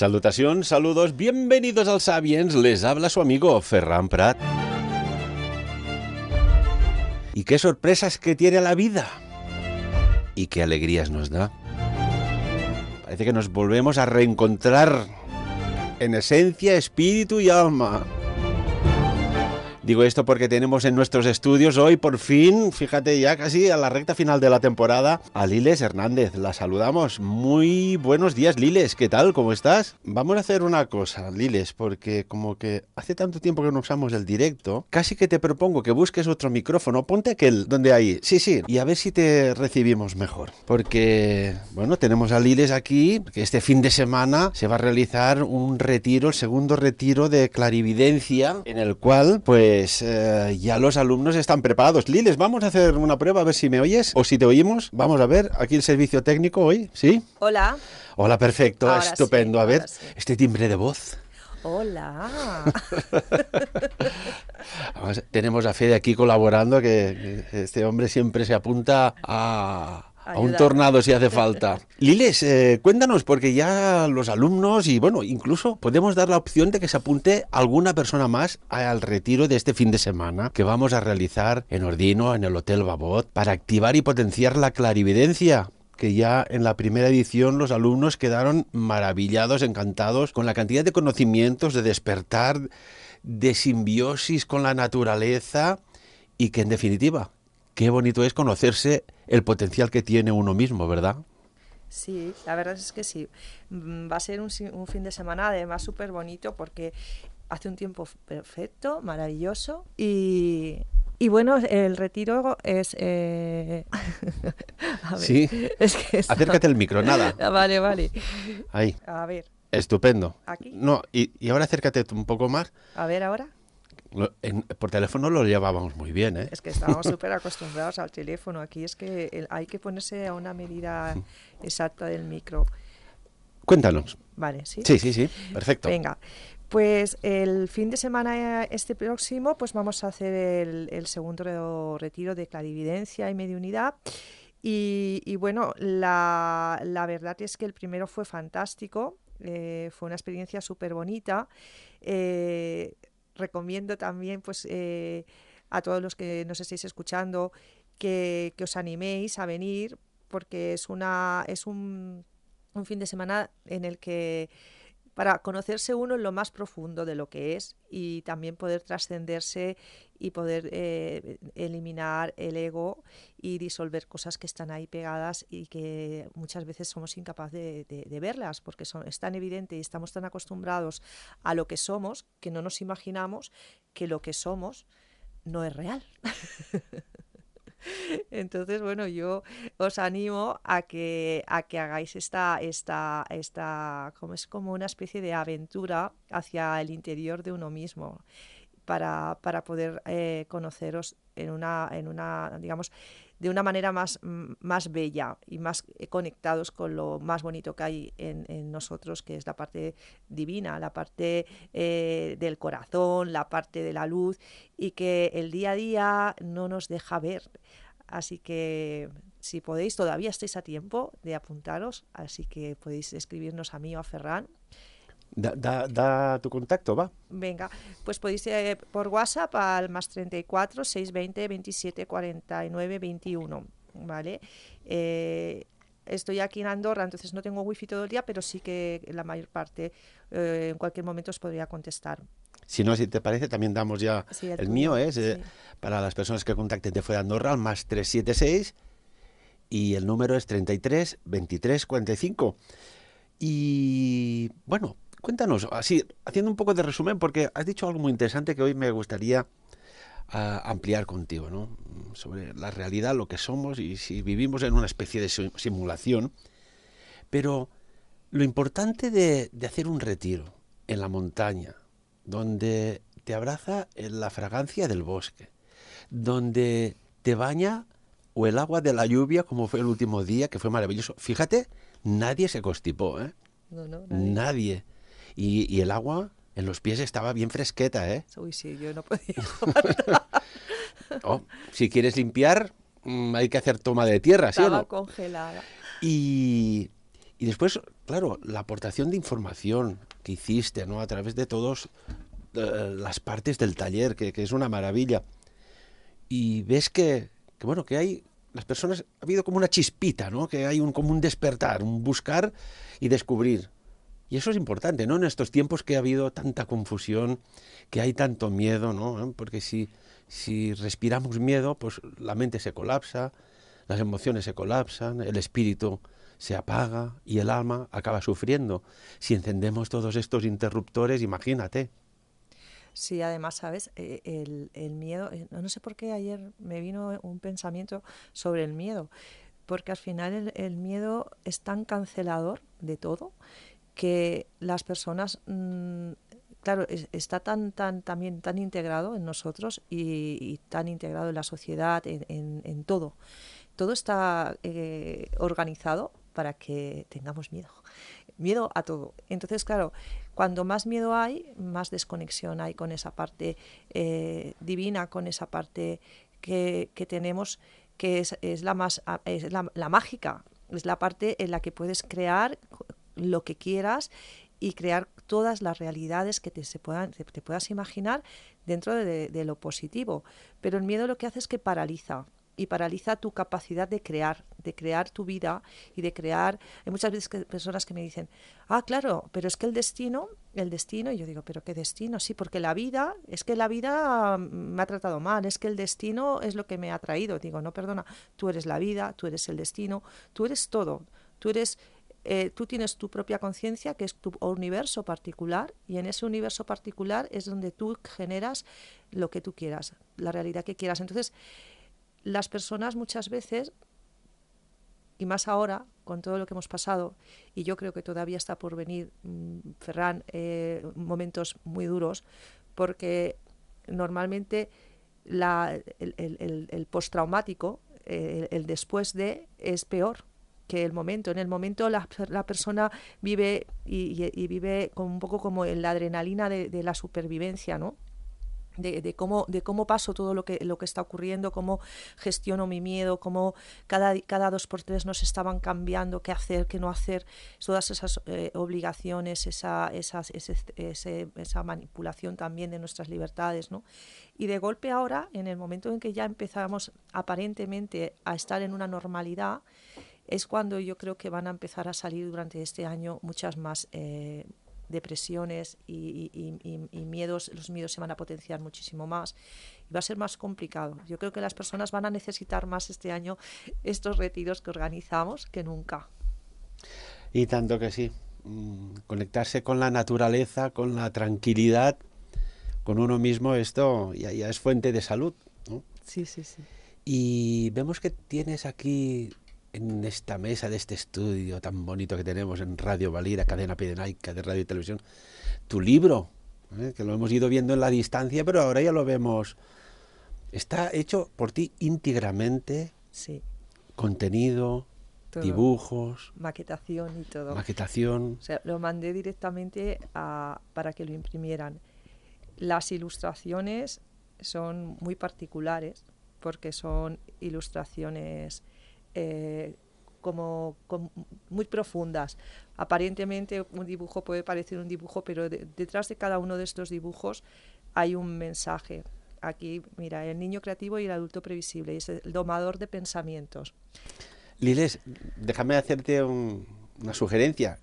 Salutación, saludos, bienvenidos al Sabiens, les habla su amigo Ferran Prat. Y qué sorpresas que tiene la vida. Y qué alegrías nos da. Parece que nos volvemos a reencontrar en esencia, espíritu y alma. Digo esto porque tenemos en nuestros estudios hoy, por fin, fíjate ya casi a la recta final de la temporada, a Liles Hernández. La saludamos. Muy buenos días, Liles. ¿Qué tal? ¿Cómo estás? Vamos a hacer una cosa, Liles, porque como que hace tanto tiempo que no usamos el directo, casi que te propongo que busques otro micrófono. Ponte aquel donde hay. Sí, sí. Y a ver si te recibimos mejor. Porque, bueno, tenemos a Liles aquí, que este fin de semana se va a realizar un retiro, el segundo retiro de clarividencia, en el cual, pues, pues, eh, ya los alumnos están preparados. Liles, vamos a hacer una prueba a ver si me oyes o si te oímos. Vamos a ver, aquí el servicio técnico hoy, ¿sí? Hola. Hola, perfecto, estupendo. a ver, este timbre de voz. Hola. tenemos a Fede aquí colaborando, que este hombre siempre se apunta a a un tornado si hace falta. Liles, eh, cuéntanos, porque ya los alumnos y bueno, incluso podemos dar la opción de que se apunte alguna persona más al retiro de este fin de semana que vamos a realizar en Ordino, en el Hotel Babot, para activar y potenciar la clarividencia que ya en la primera edición los alumnos quedaron maravillados, encantados con la cantidad de conocimientos, de despertar, de simbiosis con la naturaleza y que en definitiva, qué bonito es conocerse el potencial que tiene uno mismo, ¿verdad? Sí, la verdad es que sí. Mm, va a ser un, fin de semana además súper bonito porque hace un tiempo perfecto, maravilloso y, bueno, el retiro es... Eh, sí. Es que Acércate el micro, nada. Ah, vale, vale. Ahí. A ver. Estupendo. Aquí. No, y, y, ahora acércate un poco más. A ver, ahora por teléfono lo llevábamos muy bien, ¿eh? Es que estábamos súper acostumbrados al teléfono. Aquí es que hay que ponerse a una medida exacta del micro. Cuéntanos. Vale, sí. Sí, sí, sí. Perfecto. Venga. Pues el fin de semana eh, este próximo, pues vamos a hacer el, segundo retiro de clarividencia y mediunidad. Y, y bueno, la, verdad es que el primero fue fantástico. Eh, fue una experiencia súper bonita. Eh, recomiendo también pues, eh, a todos los que nos estéis escuchando que, que, os animéis a venir porque es, una, es un, un fin de semana en el que para conocerse uno en lo más profundo de lo que es y también poder trascenderse y poder eh, eliminar el ego y disolver cosas que están ahí pegadas y que muchas veces somos incapaces de, verlas porque son, es tan evidente y estamos tan acostumbrados a lo que somos que no nos imaginamos que lo que somos no es real. Entonces, bueno, yo os animo a que, a que hagáis esta, esta, esta, como es como una especie de aventura hacia el interior de uno mismo para, para poder eh, conoceros en una, en una, digamos, de una manera más, más bella y más eh, conectados con lo más bonito que hay en, nosotros, que es la parte divina, la parte eh, del corazón, la parte de la luz, y que el día a día no nos deja ver. Así que si podéis, todavía estáis a tiempo de apuntaros, así que podéis escribirnos a mí o a Ferran Da, da, da, tu contacto, va. Venga, pues podéis ir eh, por WhatsApp al más 34 620 27 49 21, ¿vale? Eh, estoy aquí en Andorra, entonces no tengo wifi todo el día, pero sí que la mayor parte eh, en cualquier momento os podría contestar. Si no, si te parece, también damos ya el, mío, es para las personas que contacten de fuera de Andorra, al más 376 y el número es 33 23 45. Y bueno, Cuéntanos, así, haciendo un poco de resumen, porque has dicho algo muy interesante que hoy me gustaría ah, ampliar contigo, ¿no? Sobre la realidad, lo que somos y si vivimos en una especie de simulación. Pero lo importante de, hacer un retiro en la montaña, donde te abraza la fragancia del bosque, donde te baña o el agua de la lluvia, como fue el último día, que fue maravilloso. Fíjate, nadie se constipó, ¿eh? nadie. Y, el agua en los pies estaba bien fresqueta, ¿eh? sí, yo no podía. Oh, si quieres limpiar, mm, hay que hacer toma de tierra, ¿sí o no? congelada. Y, y después, claro, la aportación de información que hiciste, ¿no? A través de todas eh, las partes del taller, que, es una maravilla. Y ves que, bueno, que hay las personas, ha habido como una chispita, ¿no? Que hay un, como un despertar, un buscar y descubrir. Y eso es importante, ¿no? En estos tiempos que ha habido tanta confusión, que hay tanto miedo, ¿no? ¿Eh? Porque si, respiramos miedo, pues la mente se colapsa, las emociones se colapsan, el espíritu se apaga y el alma acaba sufriendo. Si encendemos todos estos interruptores, imagínate. Sí, además, ¿sabes? Eh, el, miedo, eh, no sé por qué ayer me vino un pensamiento sobre el miedo, porque al final el miedo es tan cancelador de todo que las personas, mm, claro, está tan, tan, también tan integrado en nosotros y, tan integrado en la sociedad, en, en, todo. Todo está eh, organizado para que tengamos miedo. Miedo a todo. Entonces, claro, cuando más miedo hay, más desconexión hay con esa parte eh, divina, con esa parte que, tenemos, que es, la más es la, la mágica, es la parte en la que puedes crear lo que quieras y crear todas las realidades que te, se puedan, te, puedas imaginar dentro de, de, lo positivo. Pero el miedo lo que hace es que paraliza y paraliza tu capacidad de crear, de crear tu vida y de crear... Hay muchas veces que, personas que me dicen, ah, claro, pero es que el destino, el destino, y yo digo, pero qué destino, sí, porque la vida, es que la vida me ha tratado mal, es que el destino es lo que me ha traído. Digo, no, perdona, tú eres la vida, tú eres el destino, tú eres todo, tú eres eh, tú tienes tu propia conciencia, que es tu universo particular, y en ese universo particular es donde tú generas lo que tú quieras, la realidad que quieras. Entonces, las personas muchas veces, y más ahora, con todo lo que hemos pasado, y yo creo que todavía está por venir, mm, Ferran, eh, momentos muy duros, porque normalmente la, el, el, el, postraumático, eh, el después de, es peor que el momento. En el momento la, la persona vive y, vive con un poco como en la adrenalina de, la supervivencia, ¿no? De, cómo, de cómo paso todo lo que, lo que está ocurriendo, cómo gestiono mi miedo, cómo cada, cada dos por tres nos estaban cambiando qué hacer, qué no hacer, todas esas eh, obligaciones, esa, esas, esa manipulación también de nuestras libertades. ¿no? Y de golpe ahora, en el momento en que ya empezamos aparentemente a estar en una normalidad, es cuando yo creo que van a empezar a salir durante este año muchas más eh, depresiones y, miedos, los miedos se van a potenciar muchísimo más y va a ser más complicado. Yo creo que las personas van a necesitar más este año estos retiros que organizamos que nunca. Y tanto que sí, mm, conectarse con la naturaleza, con la tranquilidad, con uno mismo, esto ya, es fuente de salud. Sí, sí, sí. Y vemos que tienes aquí en esta mesa de este estudio tan bonito que tenemos en Radio Valida, cadena pirenaica de radio y televisión, tu libro, ¿eh? que lo hemos ido viendo en la distancia, pero ahora ya lo vemos. Está hecho por ti íntegramente. Sí. Contenido, dibujos. Maquetación y todo. Maquetación. O sea, lo mandé directamente a, para que lo imprimieran. Las ilustraciones son muy particulares porque son ilustraciones eh, como, muy profundas. Aparentemente un dibujo puede parecer un dibujo, pero detrás de cada uno de estos dibujos hay un mensaje. Aquí, mira, el niño creativo y el adulto previsible, es el domador de pensamientos. Liles, déjame hacerte una sugerencia.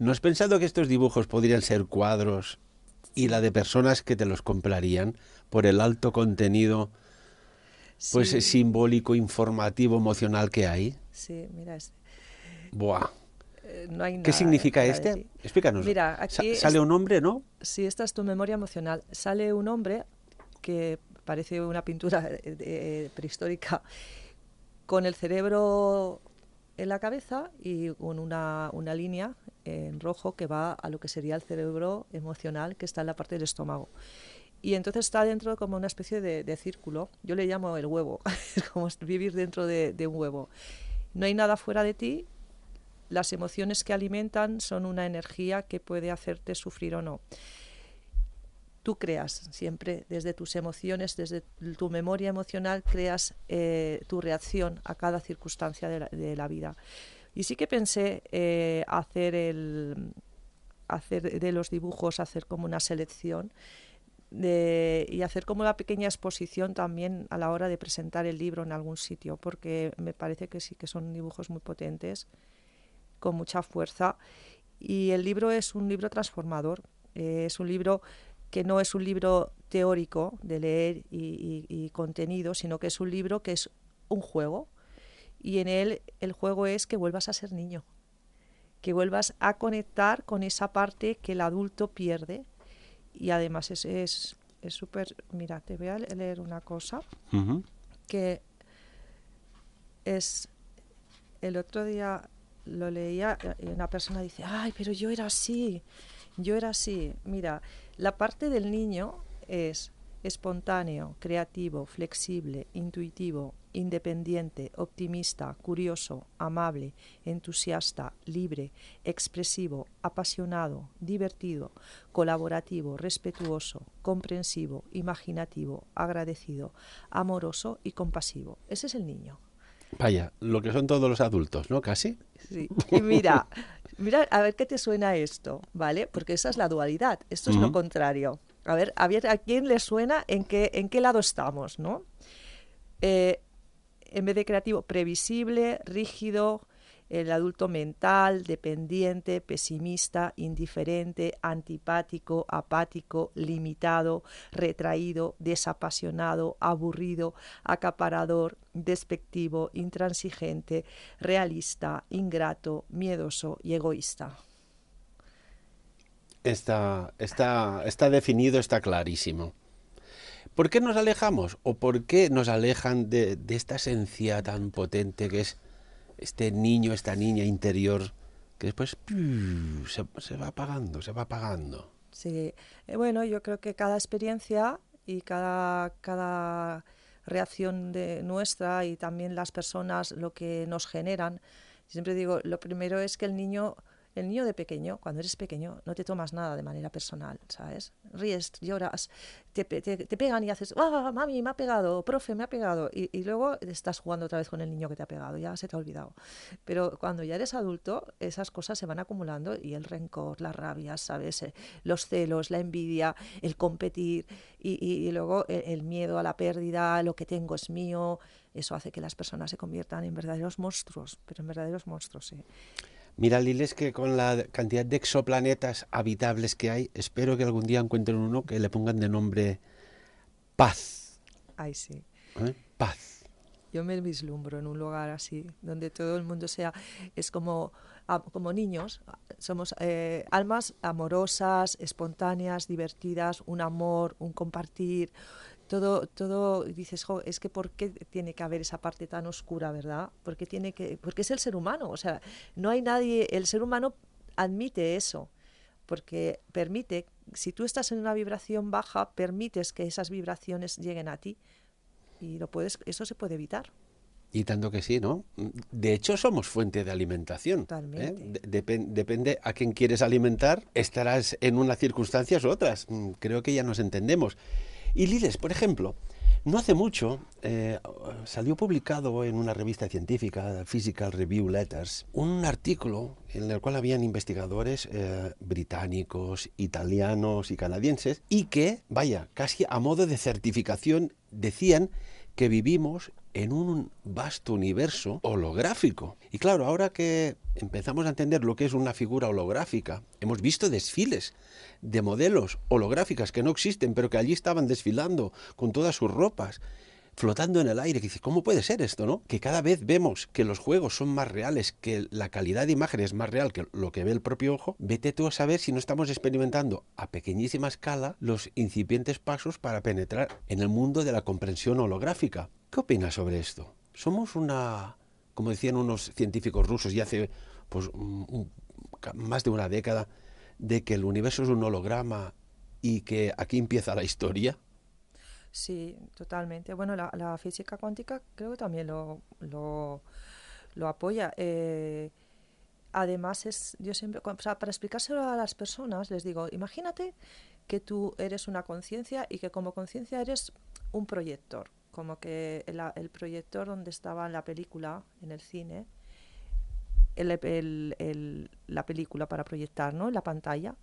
¿No has pensado que estos dibujos podrían ser cuadros y la de personas que te los comprarían por el alto contenido pues sí. Eh, simbólico, informativo, emocional que hay. Sí, mira. Este. Buah. Eh, no hay nada, ¿Qué significa este? Explícanos. Mira, aquí sale un hombre, ¿no? Sí, esta es tu memoria emocional. Sale un hombre que parece una pintura eh, prehistórica con el cerebro en la cabeza y con una, una, línea en rojo que va a lo que sería el cerebro emocional que está en la parte del estómago. Y entonces está dentro como una especie de, círculo. Yo le llamo el huevo, es como vivir dentro de, un huevo. No hay nada fuera de ti. Las emociones que alimentan son una energía que puede hacerte sufrir o no tú creas siempre desde tus emociones, desde tu memoria emocional, creas eh, tu reacción a cada circunstancia de la, vida. Y sí que pensé eh, hacer el hacer de los dibujos, hacer como una selección y hacer como una pequeña exposición también a la hora de presentar el libro en algún sitio, porque me parece que sí que son dibujos muy potentes, con mucha fuerza. Y el libro es un libro transformador, eh, es un libro que no es un libro teórico de leer y contenido, sino que es un libro que es un juego. Y en él el juego es que vuelvas a ser niño, que vuelvas a conectar con esa parte que el adulto pierde y además es súper... mira, te voy a leer una cosa que es... El otro día lo leía eh, y una persona dice, ay, pero yo era así, yo era así. Mira, la parte del niño es espontáneo, creativo, flexible, intuitivo, independiente, optimista, curioso, amable, entusiasta, libre, expresivo, apasionado, divertido, colaborativo, respetuoso, comprensivo, imaginativo, agradecido, amoroso y compasivo. Ese es el niño. Vaya, lo que son todos los adultos, ¿no? Casi. Sí. Y mira, mira, a ver qué te suena esto, ¿vale? Porque esa es la dualidad, esto es lo contrario. A ver, a ver a quién le suena en qué, en qué lado estamos, ¿no? Eh, en vez de creativo, previsible, rígido, el adulto mental, dependiente, pesimista, indiferente, antipático, apático, limitado, retraído, desapasionado, aburrido, acaparador, despectivo, intransigente, realista, ingrato, miedoso y egoísta está, está, está definido, está clarísimo. ¿Por qué nos alejamos o por qué nos alejan de, de, esta esencia tan potente que es este niño, esta niña interior, que después se, va apagando, se va apagando? Sí, eh, bueno, yo creo que cada experiencia y cada, cada reacción de nuestra y también las personas lo que nos generan, siempre digo, lo primero es que el niño el niño de pequeño, cuando eres pequeño, no te tomas nada de manera personal, ¿sabes? Ríes, lloras, te, te, pegan y haces, ah, ah, ¡ah, mami, me ha pegado! ¡Profe, me ha pegado! Y, luego estás jugando otra vez con el niño que te ha pegado, ya se te ha olvidado. Pero cuando ya eres adulto, esas cosas se van acumulando y el rencor, la rabia, ¿sabes? Eh, los celos, la envidia, el competir y, luego el, el miedo a la pérdida, lo que tengo es mío, eso hace que las personas se conviertan en verdaderos monstruos, pero en verdaderos monstruos, sí. Mira, Liles, que con la cantidad de exoplanetas habitables que hay, espero que algún día encuentren uno que le pongan de nombre Paz. Ay, sí. ¿Eh? Paz. Yo me vislumbro en un lugar así, donde todo el mundo sea, es como, ah, como niños, somos eh, almas amorosas, espontáneas, divertidas, un amor, un compartir, todo, todo dices, jo, es que ¿por qué tiene que haber esa parte tan oscura, verdad? Porque tiene que, porque es el ser humano, o sea, no hay nadie, el ser humano admite eso, porque permite, si tú estás en una vibración baja, permites que esas vibraciones lleguen a ti y lo puedes, eso se puede evitar. Y tanto que sí, ¿no? De hecho, somos fuente de alimentación. ¿eh? depende a quién quieres alimentar, estarás en unas circunstancias u otras. Mm, creo que ya nos entendemos. Y Liles, por ejemplo, no hace mucho eh, salió publicado en una revista científica, Physical Review Letters, un artículo en el cual habían investigadores eh, británicos, italianos y canadienses y que, vaya, casi a modo de certificación decían que vivimos en un vasto universo holográfico. Y claro, ahora que empezamos a entender lo que es una figura holográfica, hemos visto desfiles de modelos holográficas que no existen, pero que allí estaban desfilando con todas sus ropas flotando en el aire, que dice, ¿cómo puede ser esto, no? Que cada vez vemos que los juegos son más reales, que la calidad de imagen es más real que lo que ve el propio ojo. Vete tú a saber si no estamos experimentando a pequeñísima escala los incipientes pasos para penetrar en el mundo de la comprensión holográfica. ¿Qué opinas sobre esto? Somos una, como decían unos científicos rusos ya hace pues, más de una década, de que el universo es un holograma y que aquí empieza la historia. Sí, totalmente. Bueno, la, física cuántica creo que también lo, apoya. Eh, además, es, yo siempre, para explicárselo a las personas, les digo, imagínate que tú eres una conciencia y que como conciencia eres un proyector como que el, proyector donde estaba la película en el cine, la película para proyectar, ¿no? La pantalla.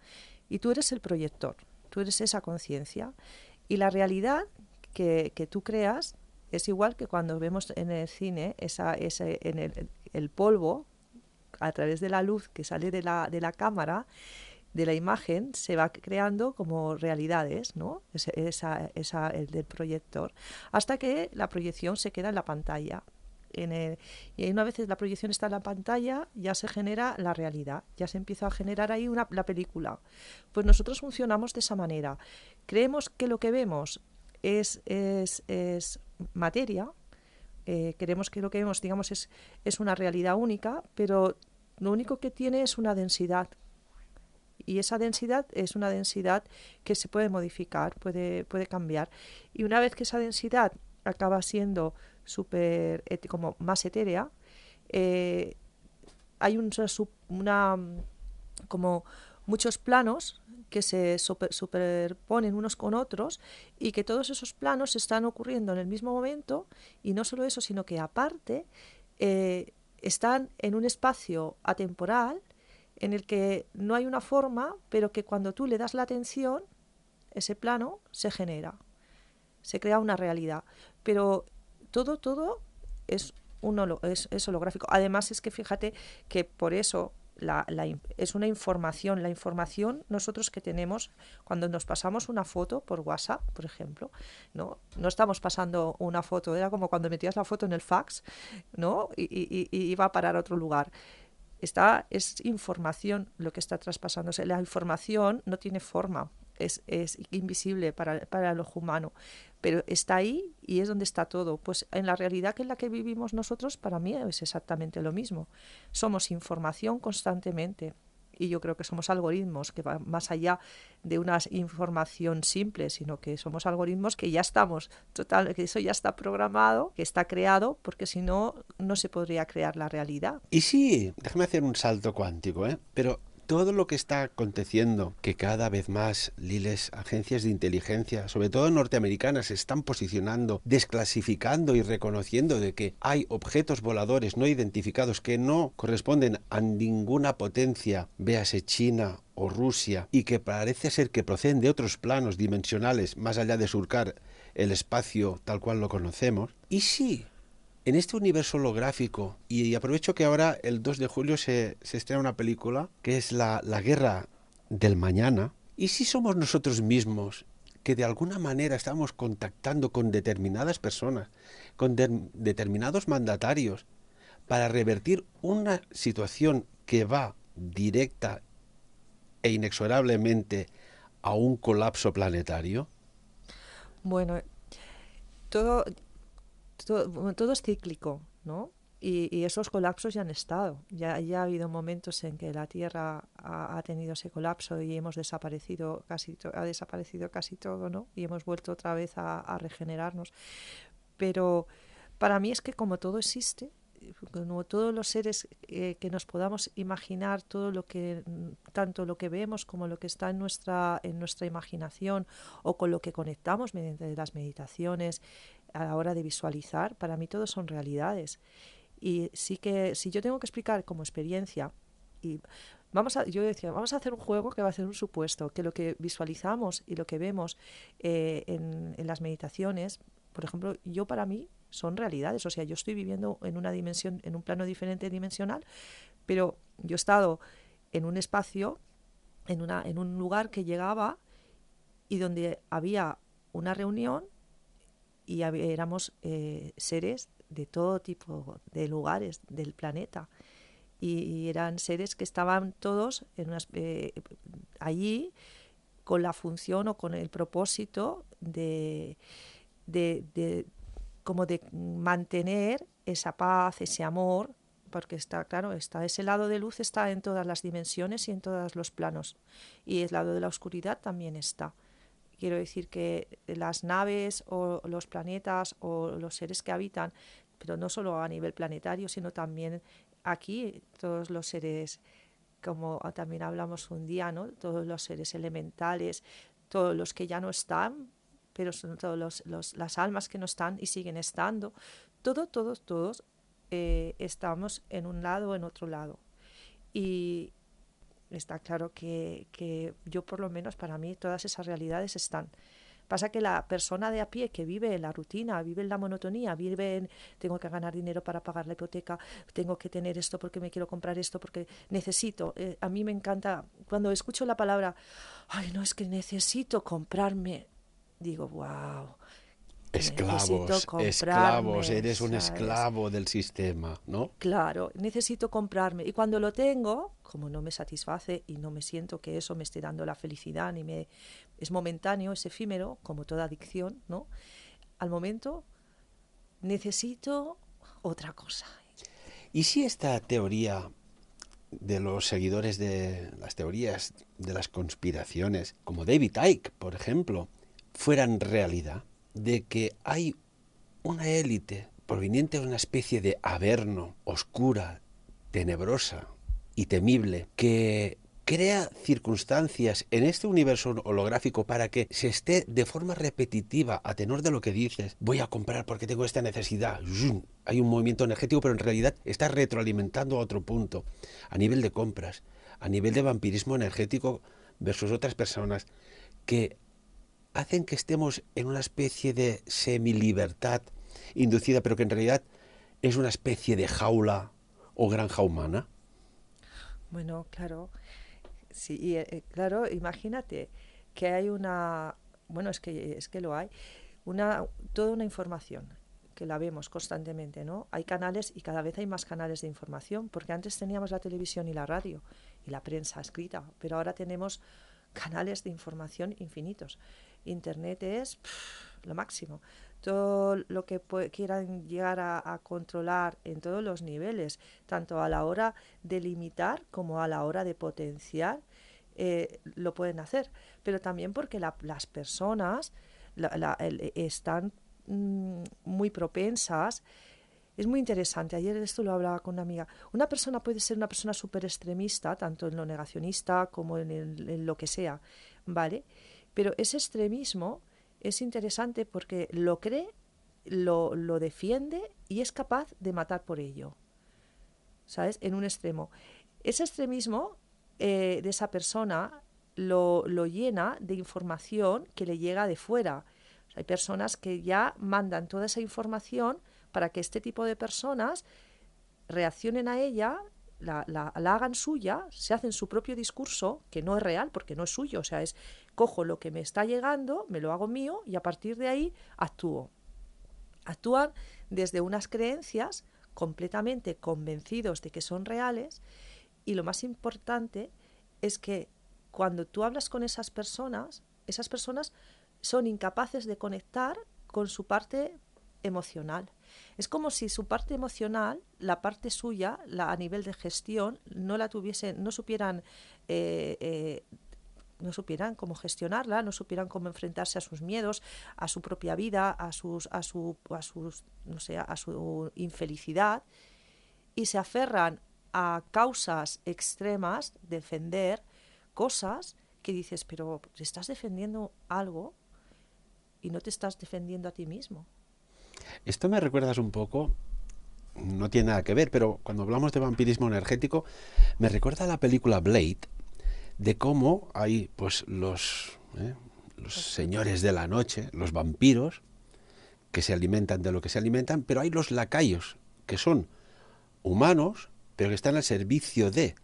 Y tú eres el proyector, tú eres esa conciencia. Y la realidad que, tú creas es igual que cuando vemos en el cine esa, en el polvo a través de la luz que sale de la, de la cámara de la imagen se va creando como realidades, ¿no? Esa, esa, el del proyector, hasta que la proyección se queda en la pantalla. En y una vez la proyección está en la pantalla, ya se genera la realidad, ya se empieza a generar ahí la película. Pues nosotros funcionamos de esa manera. Creemos que lo que vemos es, es, materia, eh, creemos queremos que lo que vemos, digamos, es, es una realidad única, pero lo único que tiene es una densidad y esa densidad es una densidad que se puede modificar, puede, puede cambiar. Y una vez que esa densidad acaba siendo super, como más etérea, eh, hay una, como muchos planos que se superponen unos con otros y que todos esos planos están ocurriendo en el mismo momento y no solo eso, sino que aparte eh, están en un espacio atemporal en el que no hay una forma, pero que cuando tú le das la atención, ese plano se genera, se crea una realidad. Pero todo, todo es, uno es, es holográfico. Además es que fíjate que por eso la, es una información. La información nosotros que tenemos cuando nos pasamos una foto por WhatsApp, por ejemplo, no, no estamos pasando una foto, era como cuando metías la foto en el fax, ¿no? Y, y iba a parar a otro lugar está, es información lo que está traspasándose. La información no tiene forma, es, invisible para, para el ojo humano, pero está ahí y es donde está todo. Pues en la realidad que en la que vivimos nosotros, para mí es exactamente lo mismo. Somos información constantemente y yo creo que somos algoritmos que van más allá de una información simple, sino que somos algoritmos que ya estamos, total, que eso ya está programado, que está creado, porque si no, no se podría crear la realidad. Y sí, déjame hacer un salto cuántico, ¿eh? pero todo lo que está aconteciendo, que cada vez más liles agencias de inteligencia, sobre todo norteamericanas, se están posicionando, desclasificando y reconociendo de que hay objetos voladores no identificados que no corresponden a ninguna potencia, véase China o Rusia, y que parece ser que proceden de otros planos dimensionales más allá de surcar el espacio tal cual lo conocemos, y sí en este universo holográfico, y aprovecho que ahora el 2 de julio se, estrena una película que es la, Guerra del Mañana, ¿y si somos nosotros mismos que de alguna manera estamos contactando con determinadas personas, con determinados mandatarios, para revertir una situación que va directa e inexorablemente a un colapso planetario? Bueno, todo todo, es cíclico, ¿no? Y, esos colapsos ya han estado. Ya, ha habido momentos en que la Tierra ha, tenido ese colapso y hemos desaparecido casi ha desaparecido casi todo, ¿no? Y hemos vuelto otra vez a, regenerarnos. Pero para mí es que como todo existe, como todos los seres eh, que nos podamos imaginar, todo lo que mm, tanto lo que vemos como lo que está en nuestra en nuestra imaginación o con lo que conectamos mediante las meditaciones, a la hora de visualizar, para mí todos son realidades. Y sí que si yo tengo que explicar como experiencia, y vamos a, yo decía, vamos a hacer un juego que va a ser un supuesto, que lo que visualizamos y lo que vemos eh, en, las meditaciones, por ejemplo, yo para mí son realidades, o sea, yo estoy viviendo en una dimensión, en un plano diferente dimensional, pero yo he estado en un espacio, en, una, en un lugar que llegaba y donde había una reunión y éramos eh, seres de todo tipo de lugares del planeta. Y, eran seres que estaban todos en unas, eh, allí con la función o con el propósito de, de, de, como de mantener esa paz, ese amor, porque está claro, está ese lado de luz está en todas las dimensiones y en todos los planos, y el lado de la oscuridad también está. Quiero decir que las naves o los planetas o los seres que habitan, pero no solo a nivel planetario, sino también aquí, todos los seres, como también hablamos un día, ¿no? todos los seres elementales, todos los que ya no están, pero son todos los, las almas que no están y siguen estando, todo, todos, todos eh, estamos en un lado o en otro lado. Y, está claro que, yo por lo menos para mí todas esas realidades están. Pasa que la persona de a pie que vive en la rutina, vive en la monotonía, vive en tengo que ganar dinero para pagar la hipoteca, tengo que tener esto porque me quiero comprar esto, porque necesito. Eh, a mí me encanta cuando escucho la palabra, ay, no, es que necesito comprarme. Digo, wow, esclavos, esclavos, eres un esclavo del sistema, ¿no? Claro, necesito comprarme. Y cuando lo tengo, como no me satisface y no me siento que eso me esté dando la felicidad, ni me es momentáneo, es efímero, como toda adicción, ¿no? Al momento necesito otra cosa. ¿Y si esta teoría de los seguidores de las teorías de las conspiraciones, como David Icke, por ejemplo, fueran realidad? de que hay una élite proveniente de una especie de averno oscura, tenebrosa y temible, que crea circunstancias en este universo holográfico para que se esté de forma repetitiva a tenor de lo que dices, voy a comprar porque tengo esta necesidad. Hay un movimiento energético, pero en realidad está retroalimentando a otro punto, a nivel de compras, a nivel de vampirismo energético versus otras personas que hacen que estemos en una especie de semi-libertad inducida, pero que en realidad es una especie de jaula o granja humana? Bueno, claro. Sí, eh, claro, imagínate que hay una, bueno, es que es que lo hay, una toda una información que la vemos constantemente, ¿no? Hay canales y cada vez hay más canales de información, porque antes teníamos la televisión y la radio y la prensa escrita, pero ahora tenemos canales de información infinitos. Internet es lo máximo. Todo lo que quieran llegar a, controlar en todos los niveles, tanto a la hora de limitar como a la hora de potenciar, eh, lo pueden hacer. Pero también porque las personas están mm, muy propensas es muy interesante. Ayer esto lo hablaba con una amiga. Una persona puede ser una persona súper extremista, tanto en lo negacionista como en, en, lo que sea, ¿vale? Pero ese extremismo es interesante porque lo cree, lo, defiende y es capaz de matar por ello. ¿Sabes? En un extremo. Ese extremismo eh, de esa persona lo, llena de información que le llega de fuera. hay personas que ya mandan toda esa información para que este tipo de personas reaccionen a ella, la, la, hagan suya, se hacen su propio discurso, que no es real porque no es suyo, o sea, es cojo lo que me está llegando, me lo hago mío y a partir de ahí actúo. Actúan desde unas creencias completamente convencidos de que son reales y lo más importante es que cuando tú hablas con esas personas, esas personas son incapaces de conectar con su parte emocional. Es como si su parte emocional, la parte suya, la, a nivel de gestión, no la tuviesen, no supieran eh, eh, no supieran cómo gestionarla, no supieran cómo enfrentarse a sus miedos, a su propia vida, a sus, a su, a sus, no sé, a su infelicidad, y se aferran a causas extremas, defender cosas que dices, pero estás defendiendo algo y no te estás defendiendo a ti mismo. Esto me recuerdas un poco no tiene nada que ver, pero cuando hablamos de vampirismo energético, me recuerda a la película Blade, de cómo hay pues los, ¿eh? señores de la noche, los vampiros, que se alimentan de lo que se alimentan, pero hay los lacayos, que son humanos, pero que están al servicio de.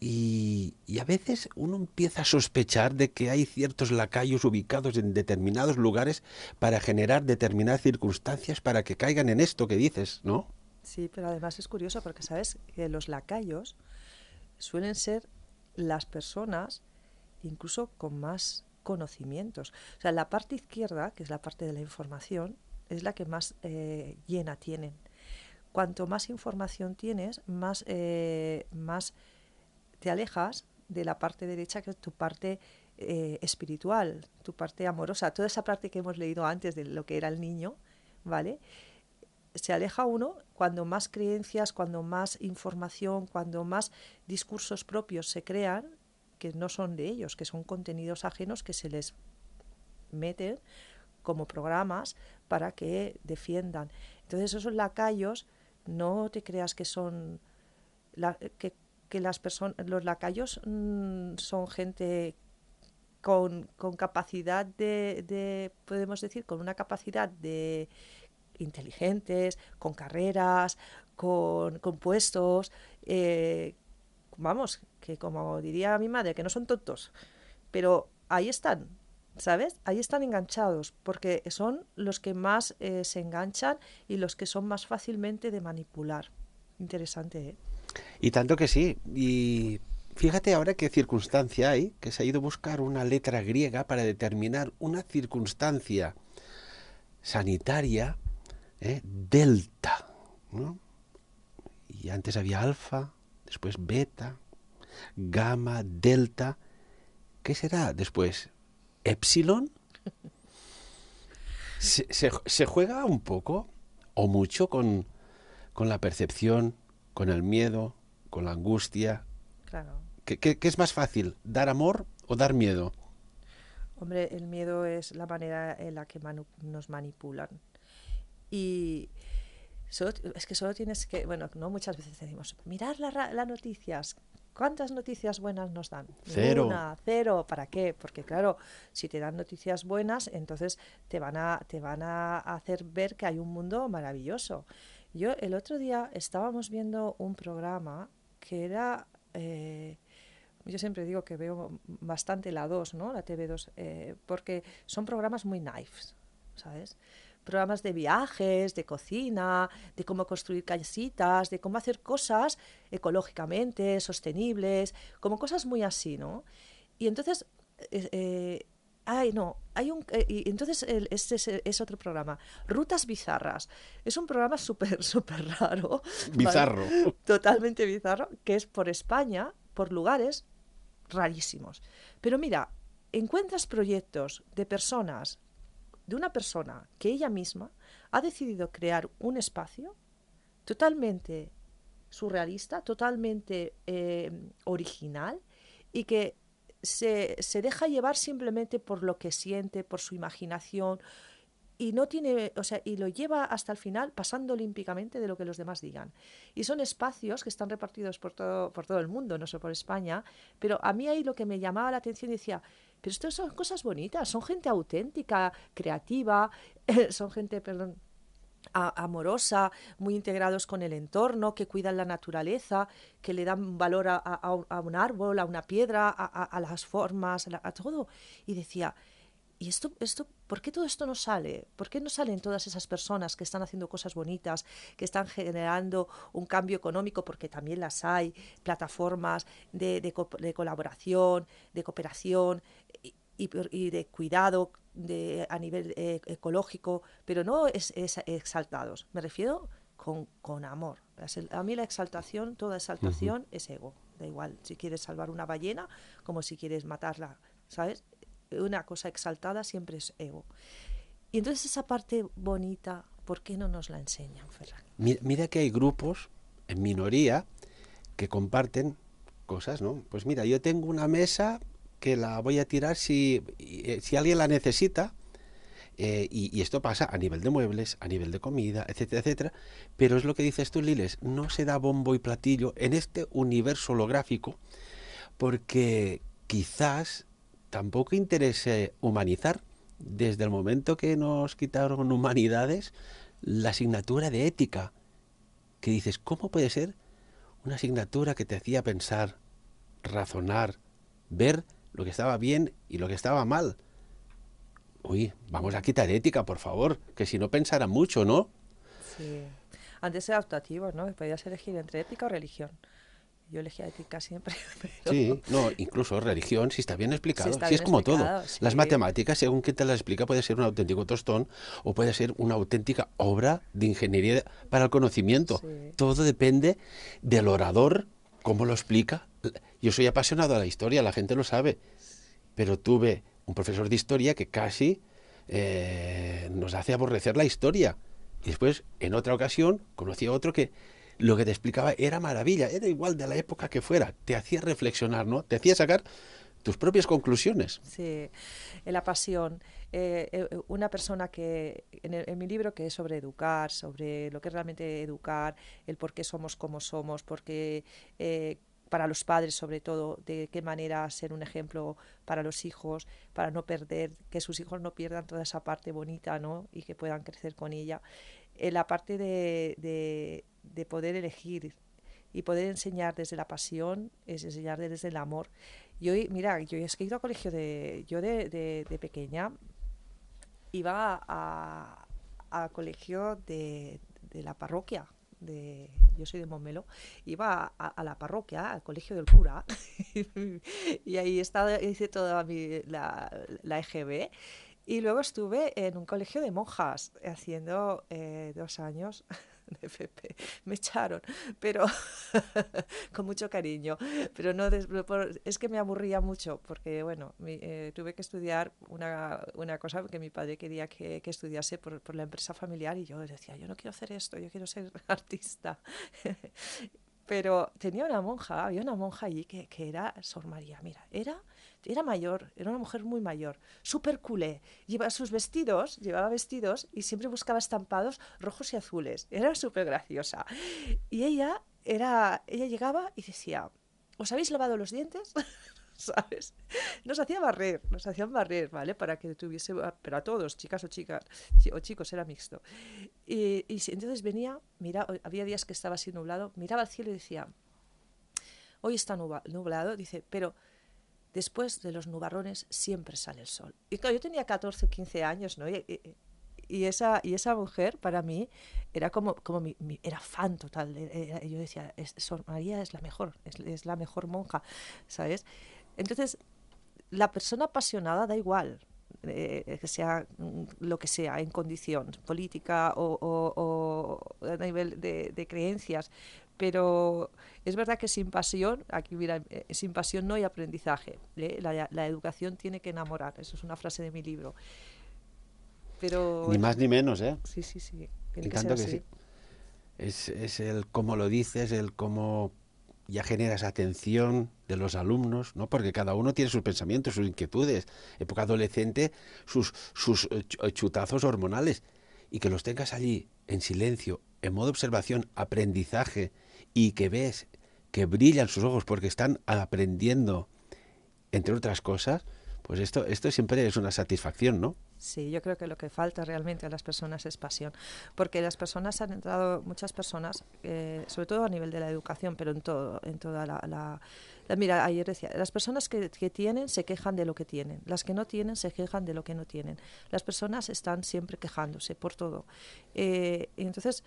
Y, y, a veces uno empieza a sospechar de que hay ciertos lacayos ubicados en determinados lugares para generar determinadas circunstancias para que caigan en esto que dices, ¿no? Sí, pero además es curioso porque sabes que los lacayos suelen ser las personas incluso con más conocimientos. O sea, la parte izquierda, que es la parte de la información, es la que más eh, llena tienen. Cuanto más información tienes, más, eh, más te alejas de la parte derecha, que es tu parte eh, espiritual, tu parte amorosa, toda esa parte que hemos leído antes de lo que era el niño, ¿vale? Se aleja uno cuando más creencias, cuando más información, cuando más discursos propios se crean, que no son de ellos, que son contenidos ajenos que se les meten como programas para que defiendan. Entonces esos lacayos, no te creas que son que, las personas, los lacayos mm, son gente con, capacidad de, podemos decir, con una capacidad de inteligentes, con carreras, con, con puestos, eh, vamos, que como diría mi madre, que no son tontos, pero ahí están, ¿sabes? Ahí están enganchados, porque son los que más eh, se enganchan y los que son más fácilmente de manipular. Interesante, ¿eh? Y tanto que sí, y Fíjate ahora qué circunstancia hay, que se ha ido a buscar una letra griega para determinar una circunstancia sanitaria ¿eh? delta. ¿no? Y antes había alfa, después beta, gamma, delta. ¿Qué será después? ¿Epsilon? Se, juega un poco o mucho con, con, la percepción, con el miedo, con la angustia. Claro. ¿Qué, es más fácil, dar amor o dar miedo? Hombre, el miedo es la manera en la que nos manipulan. Y es que solo tienes que, bueno, no muchas veces decimos, mirar las noticias, ¿Cuántas noticias buenas nos dan? Cero. Una, cero. ¿Para qué? Porque claro, si te dan noticias buenas, entonces te van a, te van a hacer ver que hay un mundo maravilloso. Yo el otro día estábamos viendo un programa que era, eh, yo siempre digo que veo bastante la 2, ¿no? La TV2, eh, porque son programas muy knives, ¿sabes? programas de viajes, de cocina, de cómo construir casitas, de cómo hacer cosas ecológicamente, sostenibles, como cosas muy así, ¿no? Y entonces, eh, eh, ay, no, hay un, eh, y entonces es, otro programa, Rutas Bizarras. Es un programa súper, súper raro. Bizarro. Totalmente bizarro, que es por España, por lugares rarísimos. Pero mira, encuentras proyectos de personas de una persona que ella misma ha decidido crear un espacio totalmente surrealista, totalmente eh, original y que se, deja llevar simplemente por lo que siente, por su imaginación y no tiene, o sea, y lo lleva hasta el final pasando olímpicamente de lo que los demás digan. Y son espacios que están repartidos por todo, por todo el mundo, no solo por España, pero a mí ahí lo que me llamaba la atención decía, pero estas son cosas bonitas, son gente auténtica, creativa, son gente, perdón, amorosa, muy integrados con el entorno, que cuidan la naturaleza, que le dan valor a, un árbol, a una piedra, a las formas, a todo. Y decía, ¿y esto, esto, por qué todo esto no sale? ¿Por qué no salen todas esas personas que están haciendo cosas bonitas, que están generando un cambio económico? Porque también las hay, plataformas de, de, colaboración, de cooperación y, de cuidado de, a nivel eh, ecológico, pero no es, exaltados. Me refiero con, amor. A mí la exaltación, toda exaltación es ego. Da igual si quieres salvar una ballena como si quieres matarla, ¿sabes? una cosa exaltada siempre es ego. Y entonces esa parte bonita, ¿por qué no nos la enseñan, Ferran? Mira, que hay grupos en minoría que comparten cosas, ¿no? Pues mira, yo tengo una mesa que la voy a tirar si, eh, alguien la necesita. Eh, y, y, esto pasa a nivel de muebles, a nivel de comida, etcétera, etcétera. Pero es lo que dices tú, Liles, no se da bombo y platillo en este universo holográfico porque quizás tampoco interese humanizar. Desde el momento que nos quitaron humanidades, la asignatura de ética, que dices, ¿cómo puede ser una asignatura que te hacía pensar, razonar, ver lo que estaba bien y lo que estaba mal? Uy, vamos a quitar ética, por favor, que si no pensara mucho, ¿no? Sí. Antes era optativo, ¿no? Podías elegir entre ética o religión yo elegía casi siempre. Sí, no, incluso religión, si está bien explicado. Si, es como todo. Las matemáticas, según quien te las explica, puede ser un auténtico tostón o puede ser una auténtica obra de ingeniería para el conocimiento. Todo depende del orador, cómo lo explica. Yo soy apasionado a la historia, la gente lo sabe, pero tuve un profesor de historia que casi eh, nos hace aborrecer la historia. Y después, en otra ocasión, conocí a otro que lo que te explicaba era maravilla, era igual de la época que fuera, te hacía reflexionar, ¿no? Te hacía sacar tus propias conclusiones. Sí, la pasión. Eh, eh, una persona que en, mi libro que es sobre educar, sobre lo que es realmente educar, el por qué somos como somos, porque eh, para los padres sobre todo, de qué manera ser un ejemplo para los hijos, para no perder, que sus hijos no pierdan toda esa parte bonita, ¿no? Y que puedan crecer con ella. la parte de de poder elegir y poder enseñar desde la pasión es enseñar desde el amor. hoy, mira, yo es que he ido a colegio de, yo de, pequeña iba a, a colegio de, la parroquia. De, yo soy de Momelo, iba a, la parroquia, al colegio del cura, y ahí estaba, hice toda la, la EGB. Y luego estuve en un colegio de monjas haciendo eh, dos años Me echaron, pero con mucho cariño. Pero no, es que me aburría mucho porque, bueno, eh, tuve que estudiar una, cosa que mi padre quería que, que estudiase por, la empresa familiar y yo decía, yo no quiero hacer esto, yo quiero ser artista. pero tenía una monja, había una monja allí que, que era Sor María, mira, era era mayor, era una mujer muy mayor, súper culé. Llevaba sus vestidos, llevaba vestidos y siempre buscaba estampados rojos y azules. Era súper graciosa. Y ella, era, ella llegaba y decía, ¿os habéis lavado los dientes? ¿Sabes? Nos hacía barrer, nos hacían barrer, ¿vale? Para que tuviese, pero a todos, chicas o chicas, o chicos, era mixto. Y, y entonces venía, mira, había días que estaba así nublado, miraba al cielo y decía, hoy está nublado, dice, pero después de los nubarrones siempre sale el sol. Y yo tenía 14 o 15 años, Y, esa, y esa mujer para mí era como, como mi, era fan total. yo decía, María es la mejor, es, la mejor monja, ¿sabes? Entonces, la persona apasionada da igual, eh, que sea mm, lo que sea, en condición política o, a nivel de, de, creencias, pero es verdad que sin pasión, aquí eh, sin pasión no hay aprendizaje. ¿eh? La, educación tiene que enamorar, eso es una frase de mi libro. Pero, ni más ni menos, ¿eh? Sí, sí, sí. Que sí. Es, el cómo lo dices, el cómo ya generas atención de los alumnos, ¿no? Porque cada uno tiene sus pensamientos, sus inquietudes, época adolescente, sus, sus eh, chutazos hormonales, y que los tengas allí en silencio, en modo observación, aprendizaje, y que ves que brillan sus ojos porque están aprendiendo, entre otras cosas, pues esto, esto siempre es una satisfacción, ¿no? Sí, yo creo que lo que falta realmente a las personas es pasión, porque las personas han entrado, muchas personas, eh, sobre todo a nivel de la educación, pero en todo, en toda la, mira, ayer decía, las personas que, tienen se quejan de lo que tienen, las que no tienen se quejan de lo que no tienen, las personas están siempre quejándose por todo, eh, y entonces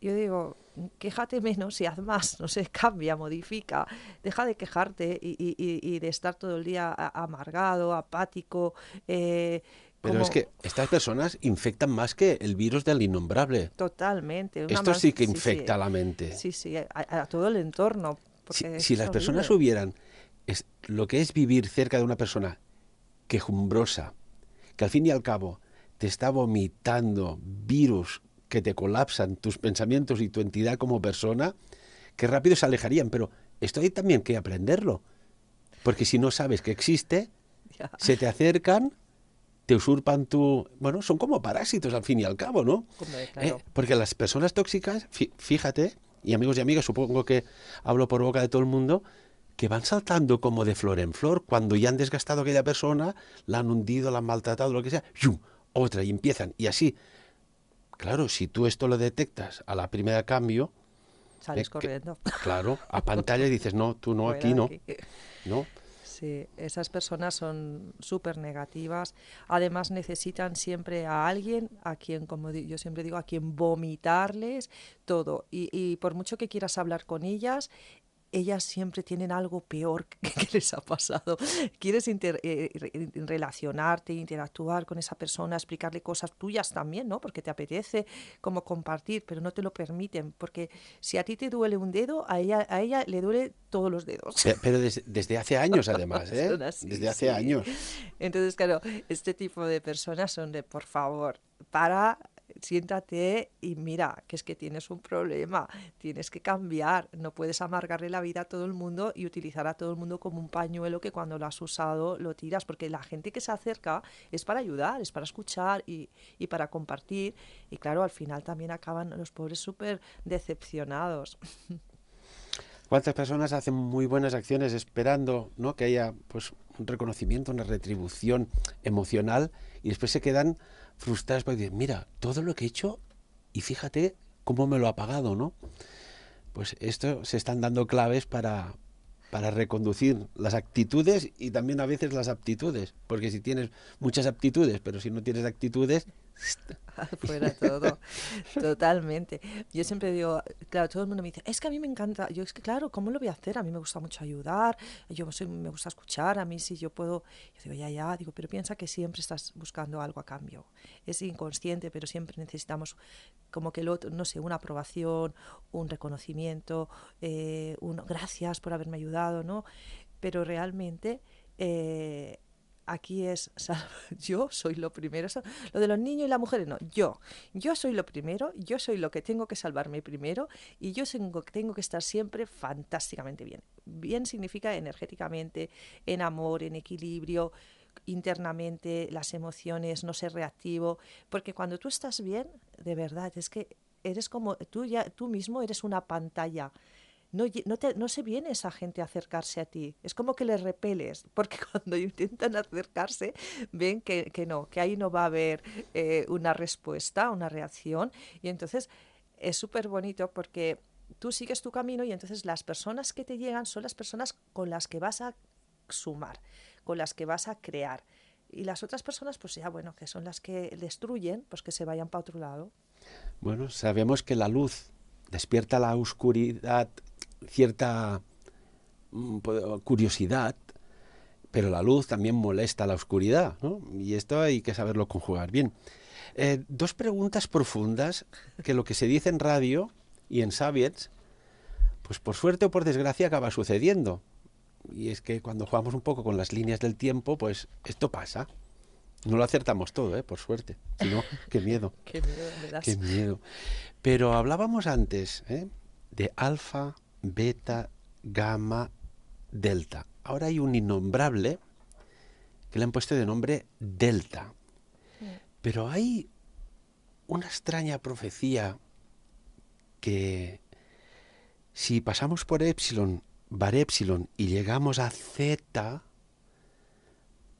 yo digo, quéjate menos y haz más, no sé, cambia, modifica, deja de quejarte y, de estar todo el día amargado, apático. Eh, pero es que estas personas infectan más que el virus del innombrable. Totalmente. Esto sí que infecta la mente. Sí, sí, a, todo el entorno. Si, las personas hubieran lo que es vivir cerca de una persona quejumbrosa, que al fin y al cabo te está vomitando virus que te colapsan tus pensamientos y tu entidad como persona, que rápido se alejarían. Pero esto hay también que aprenderlo. Porque si no sabes que existe, se te acercan, te usurpan tu... Bueno, son como parásitos al fin y al cabo, ¿no? Eh, porque las personas tóxicas, fíjate, y amigos y amigas, supongo que hablo por boca de todo el mundo, que van saltando como de flor en flor cuando ya han desgastado a aquella persona, la han hundido, la han maltratado, lo que sea, ¡yum! otra y empiezan. Y así Claro, si tú esto lo detectas a la primera cambio, sales eh, corriendo. claro, a pantalla y dices, no, tú no, aquí no. ¿no? Sí, esas personas son súper negativas. Además necesitan siempre a alguien, a quien, como yo siempre digo, a quien vomitarles todo. Y, y por mucho que quieras hablar con ellas, ellas siempre tienen algo peor que, les ha pasado. Quieres eh, relacionarte, interactuar con esa persona, explicarle cosas tuyas también, ¿no? Porque te apetece como compartir, pero no te lo permiten, porque si a ti te duele un dedo, a ella, a ella le duele todos los dedos. Pero, desde hace años, además, ¿eh? desde hace años. Entonces, claro, este tipo de personas son de, por favor, para siéntate y mira, que es que tienes un problema, tienes que cambiar, no puedes amargarle la vida a todo el mundo y utilizar a todo el mundo como un pañuelo que cuando lo has usado lo tiras, porque la gente que se acerca es para ayudar, es para escuchar y, para compartir. Y claro, al final también acaban los pobres súper decepcionados. ¿Cuántas personas hacen muy buenas acciones esperando ¿no? que haya pues, un reconocimiento, una retribución emocional y después se quedan Frustrados porque dicen, mira, todo lo que he hecho y fíjate cómo me lo ha pagado, ¿no? Pues esto se están dando claves para, para reconducir las actitudes y también a veces las aptitudes, porque si tienes muchas aptitudes, pero si no tienes actitudes, Fuera todo, totalmente. Yo siempre digo, claro, todo el mundo me dice, es que a mí me encanta, yo es que claro, ¿cómo lo voy a hacer? A mí me gusta mucho ayudar, yo me gusta escuchar, a mí si yo puedo, yo digo, ya, ya, digo, pero piensa que siempre estás buscando algo a cambio. Es inconsciente, pero siempre necesitamos como que el otro, no sé, una aprobación, un reconocimiento, eh, un gracias por haberme ayudado, ¿no? Pero realmente... Eh, aquí es, yo soy lo primero. lo de los niños y las mujeres, no, yo. Yo soy lo primero, yo soy lo que tengo que salvarme primero y yo tengo, tengo que estar siempre fantásticamente bien. Bien significa energéticamente, en amor, en equilibrio internamente, las emociones, no ser reactivo, porque cuando tú estás bien, de verdad, es que eres como tú ya tú mismo eres una pantalla no, te, no, se viene esa gente a acercarse a ti. Es como que les repeles, porque cuando intentan acercarse ven que, no, que ahí no va a haber eh, una respuesta, una reacción. Y entonces es súper bonito porque tú sigues tu camino y entonces las personas que te llegan son las personas con las que vas a sumar, con las que vas a crear. Y las otras personas, pues ya bueno, que son las que destruyen, pues que se vayan para otro lado. Bueno, sabemos que la luz despierta la oscuridad cierta mm, pues, curiosidad, pero la luz también molesta la oscuridad, ¿no? Y esto hay que saberlo conjugar bien. Eh, dos preguntas profundas que lo que se dice en radio y en Sabiets, pues por suerte o por desgracia acaba sucediendo. Y es que cuando jugamos un poco con las líneas del tiempo, pues esto pasa. No lo acertamos todo, ¿eh? por suerte. qué miedo. qué miedo, Qué miedo. Pero hablábamos antes ¿eh? de alfa, beta, gamma, delta. Ahora hay un innombrable que le han puesto de nombre delta. Pero hay una extraña profecía que si pasamos por epsilon, bar epsilon y llegamos a zeta.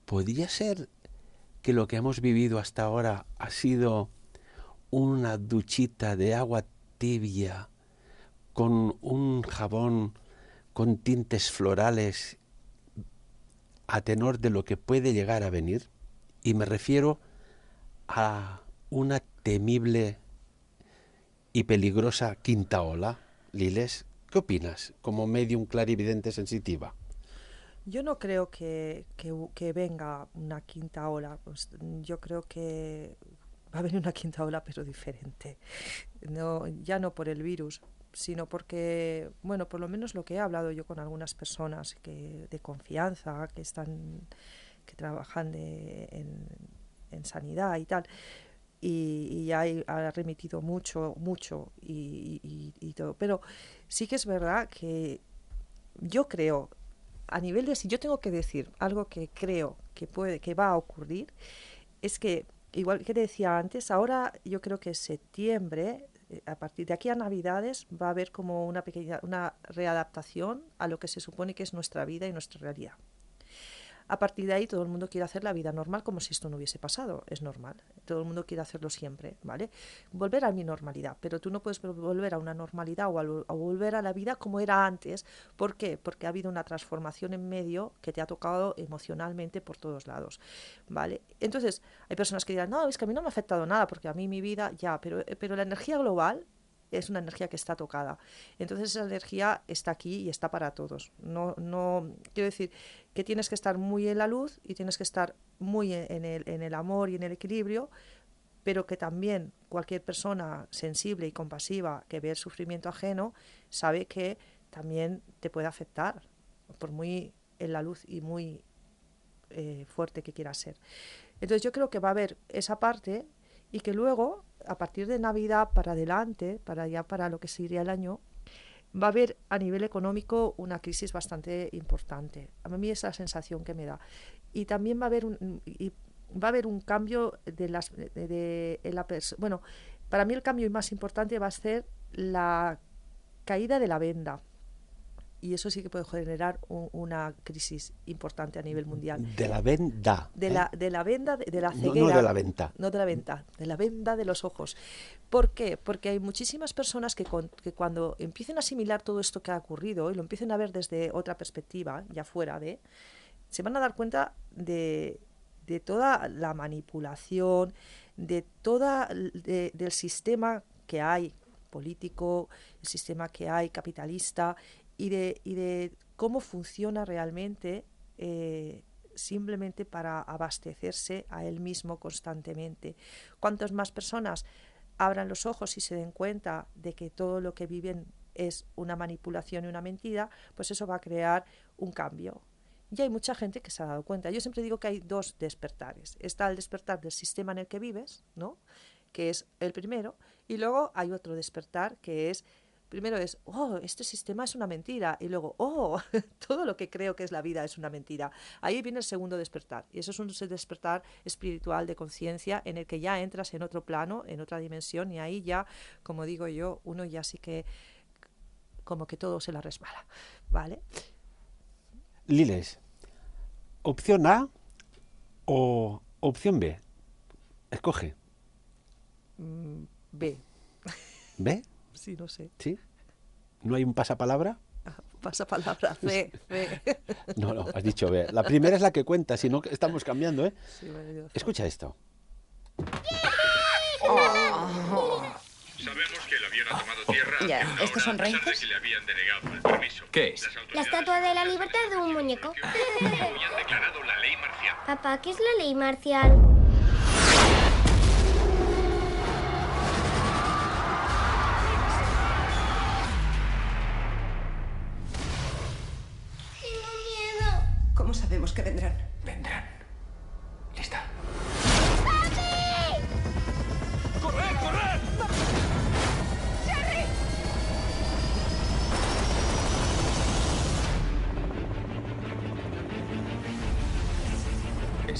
podría ser que lo que hemos vivido hasta ahora ha sido una duchita de agua tibia con un jabón con tintes florales a tenor de lo que puede llegar a venir, y me refiero a una temible y peligrosa quinta ola. Liles, ¿qué opinas como medium clarividente sensitiva? Yo no creo que, venga una quinta ola. Pues yo creo que va a venir una quinta ola, pero diferente. No, ya no por el virus, sino porque, bueno, por lo menos lo que he hablado yo con algunas personas que, de confianza, que están, que trabajan en, sanidad y tal, y, ha remitido mucho, mucho y, todo. Pero sí que es verdad que yo creo, a nivel de si yo tengo que decir algo que creo que puede, que va a ocurrir, es que igual que decía antes, ahora yo creo que septiembre a partir de aquí a Navidades va a haber como una pequeña una readaptación a lo que se supone que es nuestra vida y nuestra realidad a partir de ahí todo el mundo quiere hacer la vida normal como si esto no hubiese pasado. Es normal. Todo el mundo quiere hacerlo siempre, ¿vale? Volver a mi normalidad, pero tú no puedes volver a una normalidad o volver a la vida como era antes. ¿Por qué? Porque ha habido una transformación en medio que te ha tocado emocionalmente por todos lados, ¿vale? Entonces, hay personas que dirán, no, es que a mí no me ha afectado nada porque a mí mi vida ya, pero, eh, pero la energía global es una energía que está tocada. Entonces esa energía está aquí y está para todos. No, no, quiero decir que tienes que estar muy en la luz y tienes que estar muy en el, en el amor y en el equilibrio, pero que también cualquier persona sensible y compasiva que ve el sufrimiento ajeno sabe que también te puede afectar, por muy en la luz y muy eh, fuerte que quiera ser. Entonces yo creo que va a haber esa parte y que luego, a partir de Navidad para adelante, para ya para lo que sería el año, va a haber a nivel económico una crisis bastante importante. A mí es la sensación que me da. Y también va a haber un, y va a haber un cambio de las de, la bueno, para mí el cambio más importante va a ser la caída de la venda y eso sí que puede generar una crisis importante a nivel mundial. De la venda. De, ¿eh? la, venda, de, la ceguera. No, de la venta. No de la venta, de la venda de los ojos. ¿Por qué? Porque hay muchísimas personas que, cuando empiecen a asimilar todo esto que ha ocurrido y lo empiecen a ver desde otra perspectiva, ya fuera de, se van a dar cuenta de, toda la manipulación, de todo del sistema que hay político, el sistema que hay capitalista y de, y de cómo funciona realmente eh, simplemente para abastecerse a él mismo constantemente. Cuantas más personas abran los ojos y se den cuenta de que todo lo que viven es una manipulación y una mentira, pues eso va a crear un cambio. Y hay mucha gente que se ha dado cuenta. Yo siempre digo que hay dos despertares. Está el despertar del sistema en el que vives, ¿no? que es el primero, y luego hay otro despertar que es primero es, oh, este sistema es una mentira, y luego, oh, todo lo que creo que es la vida es una mentira. Ahí viene el segundo despertar, y eso es un despertar espiritual de conciencia en el que ya entras en otro plano, en otra dimensión, y ahí ya, como digo yo, uno ya sí que como que todo se la resbala, ¿vale? Liles, opción A o opción B, escoge. Mm, B. ¿B? Sí, no sé. ¿Sí? ¿No hay un pasapalabra? Pasapalabra, ve, ve. No, no, has dicho ve. La primera es la que cuenta, si no estamos cambiando, ¿eh? Sí, bueno, Escucha esto. Oh. Sabemos que el avión ha tomado oh. tierra. Ya, ¿estos son reyes? le habían permiso. ¿Qué es? La estatua de la libertad de un muñeco. Papá, ¿qué es la ley marcial?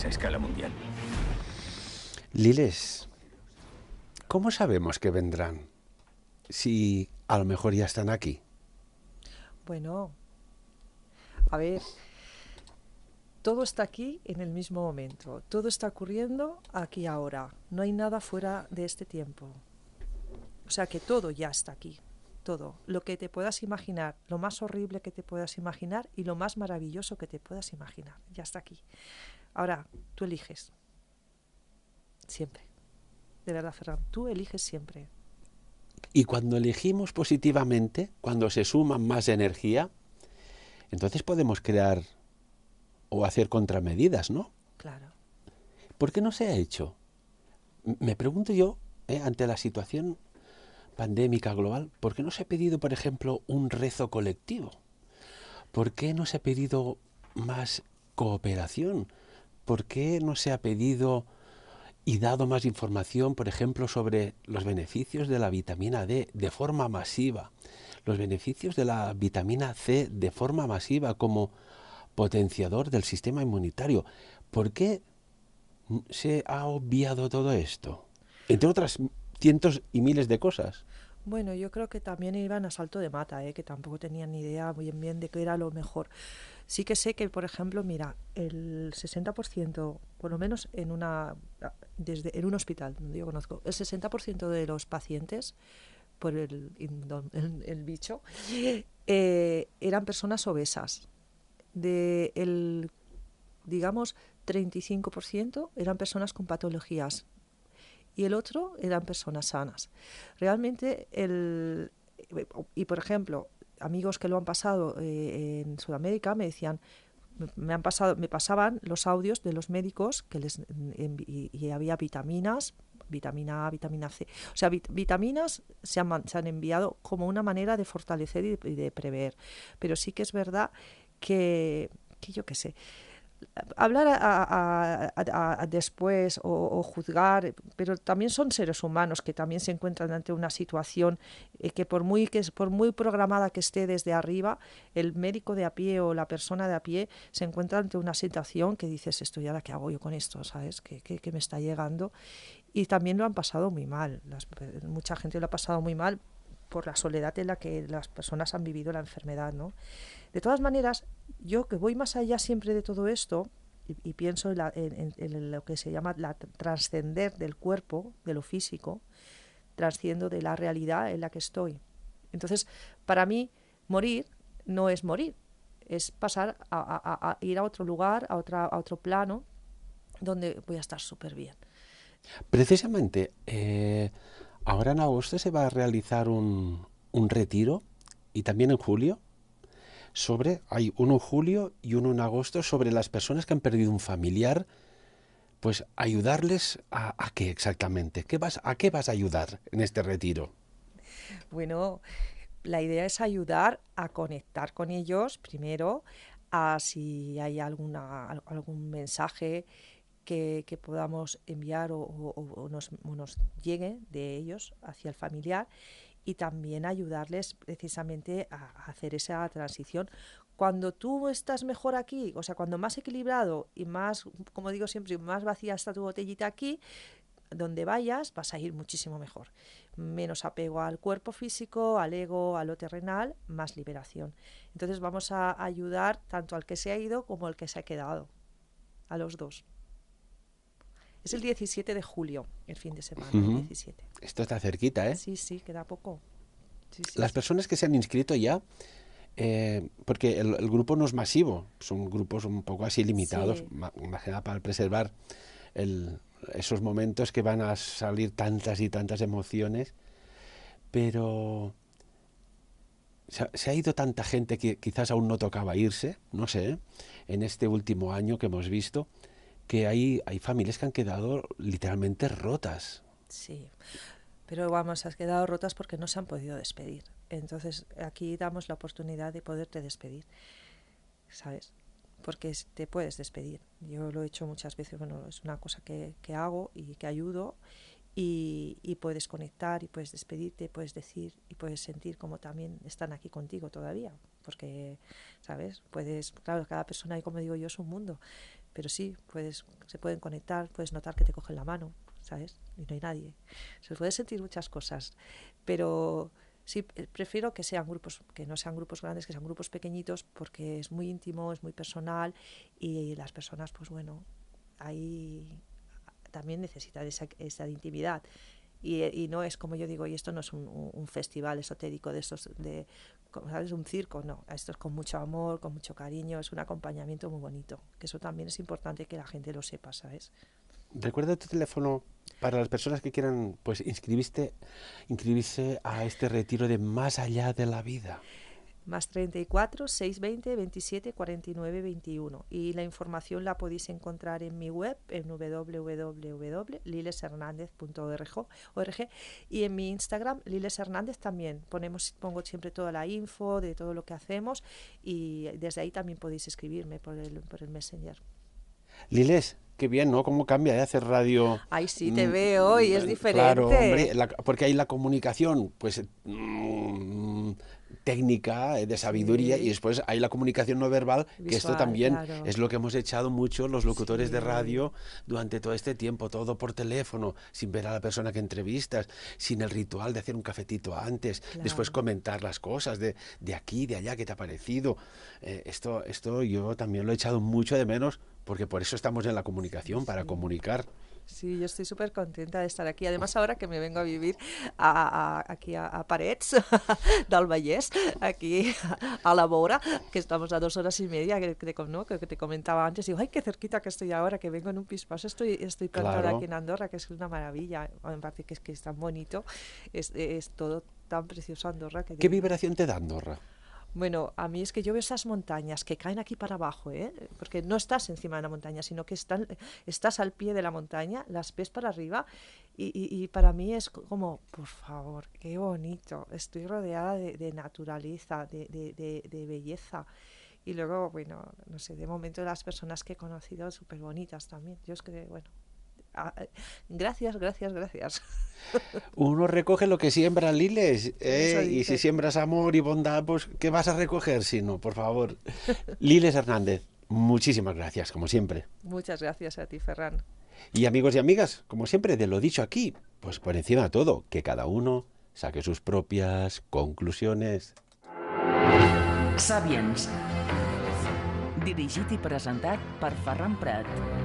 a escala mundial. Liles, ¿cómo sabemos que vendrán? Si a lo mejor ya están aquí. Bueno, a ver, todo está aquí en el mismo momento, todo está ocurriendo aquí ahora, no hay nada fuera de este tiempo. O sea que todo ya está aquí, todo, lo que te puedas imaginar, lo más horrible que te puedas imaginar y lo más maravilloso que te puedas imaginar, ya está aquí. Ahora, tú eliges. Siempre. De verdad, Ferran, tú eliges siempre. Y cuando elegimos positivamente, cuando se suma más energía, entonces podemos crear o hacer contramedidas, ¿no? Claro. ¿Por qué no se ha hecho? Me pregunto yo, ¿eh? ante la situación pandémica global, ¿por qué no se ha pedido, por ejemplo, un rezo colectivo? ¿Por qué no se ha pedido más cooperación? ¿por qué no se ha pedido y dado más información, por ejemplo, sobre los beneficios de la vitamina D de forma masiva? Los beneficios de la vitamina C de forma masiva como potenciador del sistema inmunitario. ¿Por qué se ha obviado todo esto? Entre otras cientos y miles de cosas. Bueno, yo creo que también iban a salto de mata, ¿eh? que tampoco tenían ni idea muy bien, bien de qué era lo mejor. Sí que sé que, por ejemplo, mira, el 60%, por lo menos en una desde un hospital donde yo conozco, el 60% de los pacientes por el, el, bicho eh, eran personas obesas. De el, digamos, 35% eran personas con patologías y el otro eran personas sanas. Realmente, el, y por ejemplo, amigos que lo han pasado eh, en Sudamérica me decían, me han pasado, me pasaban los audios de los médicos que les y, había vitaminas, vitamina A, vitamina C, o sea, vitaminas se han, se han, enviado como una manera de fortalecer y de, prever. Pero sí que es verdad que, que yo qué sé hablar después o, juzgar, pero también son seres humanos que también se encuentran ante una situación eh, que por muy que por muy programada que esté desde arriba, el médico de a pie o la persona de a pie se encuentra ante una situación que dices esto ya qué hago yo con esto, sabes, que, me está llegando y también lo han pasado muy mal, eh, mucha gente lo ha pasado muy mal por la soledad en la que las personas han vivido la enfermedad, ¿no? De todas maneras, yo que voy más allá siempre de todo esto y, pienso en, lo que se llama la trascender del cuerpo, de lo físico, trasciendo de la realidad en la que estoy. Entonces, para mí, morir no es morir, es pasar a, ir a otro lugar, a, otra, a otro plano, donde voy a estar súper bien. Precisamente, eh, ahora en agosto se va a realizar un, un retiro y también en julio sobre, hay uno en julio y uno en agosto, sobre las personas que han perdido un familiar, pues ayudarles a, qué exactamente, ¿Qué vas, a qué vas a ayudar en este retiro. Bueno, la idea es ayudar a conectar con ellos primero, a si hay alguna, algún mensaje que, podamos enviar o, o, nos, llegue de ellos hacia el familiar y también ayudarles precisamente a, hacer esa transición cuando tú estás mejor aquí, o sea, cuando más equilibrado y más, como digo siempre, más vacía está tu botellita aquí, donde vayas vas a ir muchísimo mejor. Menos apego al cuerpo físico, al ego, a lo terrenal, más liberación. Entonces vamos a ayudar tanto al que se ha ido como al que se ha quedado, a los dos. Es el 17 de julio, el fin de semana, 17. Esto está cerquita, ¿eh? Sí, sí, queda poco. Las personas que se han inscrito ya, eh, porque el, grupo no es masivo, son grupos un poco así limitados, más imagina para preservar esos momentos que van a salir tantas y tantas emociones, pero se ha ido tanta gente que quizás aún no tocaba irse, no sé, en este último año que hemos visto que hay, hay familias que han quedado literalmente rotas. Sí, pero vamos, has quedado rotas porque no se han podido despedir. Entonces aquí damos la oportunidad de poderte despedir, ¿sabes? Porque te puedes despedir. Yo lo he hecho muchas veces, bueno, es una cosa que, hago y que ayudo y, puedes conectar y puedes despedirte, puedes decir y puedes sentir como también están aquí contigo todavía. Porque, ¿sabes? Puedes, claro, cada persona, y como digo yo, es un mundo, pero sí, puedes, se pueden conectar, puedes notar que te cogen la mano, ¿sabes? Y no hay nadie. Se puede sentir muchas cosas, pero sí, eh, prefiero que sean grupos, que no sean grupos grandes, que sean grupos pequeñitos, porque es muy íntimo, es muy personal y las personas, pues bueno, ahí también necesitan esa, intimidad. Eh, y, no es como yo digo, y esto no es un, un festival esotérico de esos de ¿sabes? Un circo, no. Esto es con mucho amor, con mucho cariño, es un acompañamiento muy bonito. Que eso también es importante que la gente lo sepa, ¿sabes? Recuerda tu teléfono para las personas que quieran pues inscribirse a este retiro de más allá de la vida más 34 620 27 49 21 y la información la podéis encontrar en mi web en www.lileshernandez.org y en mi Instagram Liles Hernández también ponemos pongo siempre toda la info de todo lo que hacemos y desde ahí también podéis escribirme por el, por el Messenger Liles Qué bien, ¿no? ¿Cómo cambia de eh, hacer radio? Ay, sí, te mm, veo y es diferente. Claro, hombre, porque hay la comunicación, pues mm, técnica, eh, de sabiduría, y después hay la comunicación no verbal, que esto también es lo que hemos echado mucho los locutores de radio durante todo este tiempo, todo por teléfono, sin ver a la persona que entrevistas, sin el ritual de hacer un cafetito antes, después comentar las cosas de, de, aquí, de allá, qué te ha parecido. Eh, esto, esto yo también lo he echado mucho de menos, porque por eso estamos en la comunicación, para comunicar. Sí, yo estoy súper contenta de estar aquí. Además, ahora que me vengo a vivir aquí a, Parets del aquí a la Bora, que estamos a dos horas y media, que, ¿no? que, te comentaba antes, digo, ay, qué cerquita que estoy ahora, que vengo en un pispaso, estoy, estoy plantada aquí en Andorra, que es una maravilla, parece que es que es tan bonito, es, todo tan precioso Andorra. Que ¿Qué vibración te da Andorra? Bueno, a mí es que yo veo esas montañas que caen aquí para abajo, ¿eh? porque no estás encima de la montaña, sino que estás al pie de la montaña, las ves para arriba y, para mí es como, por favor, qué bonito, estoy rodeada de, naturaleza, de, de, belleza. Y luego, bueno, no sé, de momento las personas que he conocido súper bonitas también. Yo es que, bueno, Ah, eh, gracias, gracias, gracias. Uno recoge lo que siembra Liles, ¿eh? y si siembras amor y bondad, pues ¿qué vas a recoger si no? Por favor. Liles Hernández, muchísimas gracias, como siempre. Muchas gracias a ti, Ferran. Y amigos y amigas, como siempre, de lo dicho aquí, pues por encima de todo, que cada uno saque sus propias conclusiones. Sabiens. Dirigit presentat per Ferran Prat.